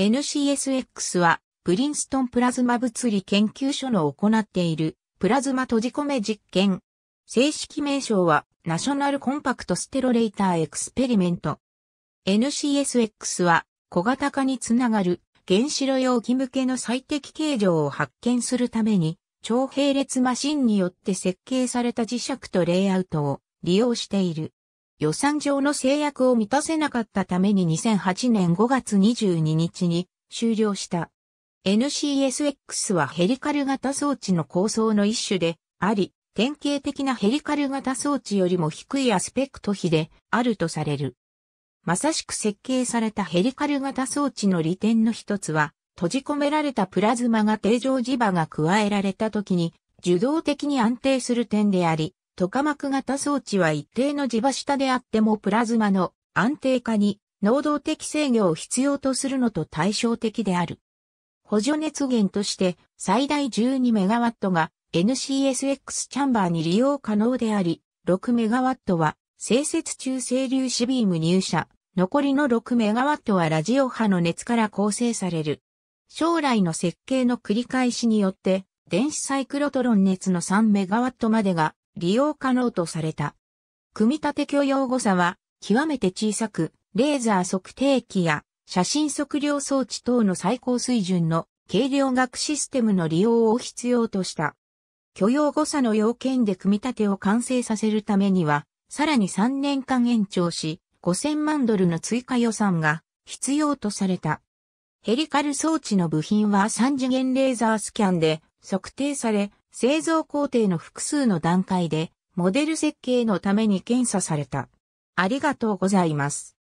NCSX は、プリンストンプラズマ物理研究所の行っている、プラズマ閉じ込め実験。正式名称は、ナショナルコンパクトステロレーターエクスペリメント。NCSX は、小型化につながる、原子炉容器向けの最適形状を発見するために、超並列マシンによって設計された磁石とレイアウトを利用している。予算上の制約を満たせなかったために2008年5月22日に終了した。NCSX はヘリカル型装置の構想の一種であり、典型的なヘリカル型装置よりも低いアスペクト比であるとされる。まさしく設計されたヘリカル型装置の利点の一つは、閉じ込められたプラズマが定常磁場が加えられた時に、受動的に安定する点であり、トカク型装置は一定の磁場下であってもプラズマの安定化に能動的制御を必要とするのと対照的である。補助熱源として最大 12MW が NCSX チャンバーに利用可能であり、6MW は静節中性粒子ビーム入射、残りの 6MW はラジオ波の熱から構成される。将来の設計の繰り返しによって、電子サイクロトロン熱の 3MW までが利用可能とされた。組み立て許容誤差は極めて小さく、レーザー測定器や写真測量装置等の最高水準の軽量学システムの利用を必要とした。許容誤差の要件で組み立てを完成させるためには、さらに3年間延長し、5000万ドルの追加予算が必要とされた。ヘリカル装置の部品は3次元レーザースキャンで測定され、製造工程の複数の段階で、モデル設計のために検査された。ありがとうございます。